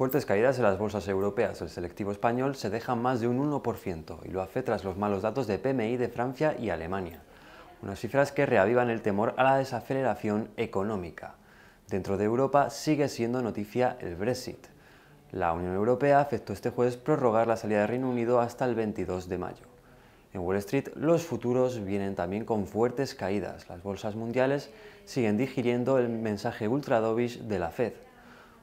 Fuertes caídas en las bolsas europeas. El selectivo español se deja más de un 1% y lo hace tras los malos datos de PMI de Francia y Alemania. Unas cifras que reavivan el temor a la desaceleración económica. Dentro de Europa sigue siendo noticia el Brexit. La Unión Europea afectó este jueves prorrogar la salida del Reino Unido hasta el 22 de mayo. En Wall Street los futuros vienen también con fuertes caídas. Las bolsas mundiales siguen digiriendo el mensaje ultra dovish de la Fed